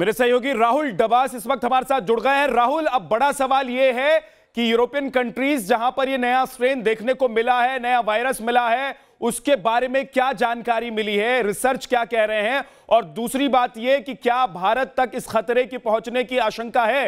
मेरे सहयोगी राहुल डबास इस वक्त हमारे साथ जुड़ गए हैं राहुल अब बड़ा सवाल यह है कि यूरोपियन कंट्रीज जहां पर यह नया स्ट्रेन देखने को मिला है नया वायरस मिला है उसके बारे में क्या जानकारी मिली है रिसर्च क्या कह रहे हैं और दूसरी बात यह कि क्या भारत तक इस खतरे की पहुंचने की आशंका है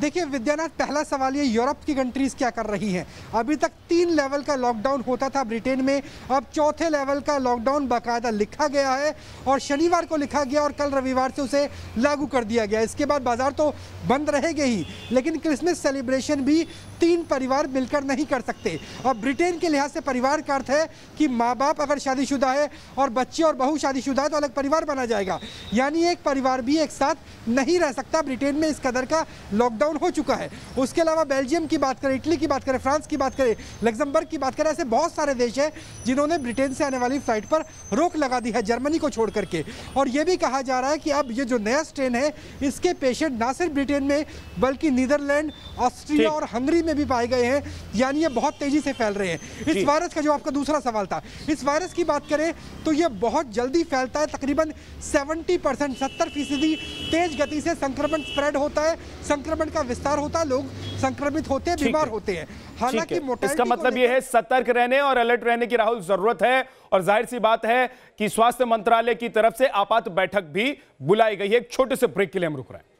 देखिए विद्यानाथ पहला सवाल ये यूरोप की कंट्रीज़ क्या कर रही हैं अभी तक तीन लेवल का लॉकडाउन होता था ब्रिटेन में अब चौथे लेवल का लॉकडाउन बाकायदा लिखा गया है और शनिवार को लिखा गया और कल रविवार से उसे लागू कर दिया गया इसके बाद बाज़ार तो बंद रहेंगे ही लेकिन क्रिसमस सेलिब्रेशन भी तीन परिवार मिलकर नहीं कर सकते अब ब्रिटेन के लिहाज से परिवार का अर्थ है कि माँ बाप अगर शादीशुदा है और बच्चे और बहू शादीशुदा है तो अलग परिवार बना जाएगा यानी एक परिवार भी एक साथ नहीं रह सकता ब्रिटेन में इस कदर का लॉकडाउन डाउन हो चुका है उसके अलावा बेल्जियम की बात करें इटली की बात करें फ्रांस की बात करें लग्जमबर्ग की बात करें ऐसे बहुत सारे देश हैं जिन्होंने ब्रिटेन से आने वाली फ्लाइट पर रोक लगा दी है जर्मनी को छोड़ करके और ये भी कहा जा रहा है कि अब ये जो नया स्ट्रेन है इसके पेशेंट ना सिर्फ ब्रिटेन में बल्कि नीदरलैंड ऑस्ट्रिया और हंगरी में भी पाए गए हैं यानी ये बहुत तेजी से फैल रहे हैं इस वायरस का जो आपका दूसरा सवाल था इस वायरस की बात करें तो ये बहुत जल्दी फैलता है तकरीबन 70 परसेंट सत्तर फीसदी तेज गति से संक्रमण स्प्रेड होता है संक्रमण का का विस्तार होता है लोग संक्रमित होते हैं बीमार होते हैं हालांकि इसका मतलब यह है सतर्क रहने और अलर्ट रहने की राहुल जरूरत है और जाहिर सी बात है कि स्वास्थ्य मंत्रालय की तरफ से आपात बैठक भी बुलाई गई है एक छोटे से ब्रेक के लिए हम रुक रहे हैं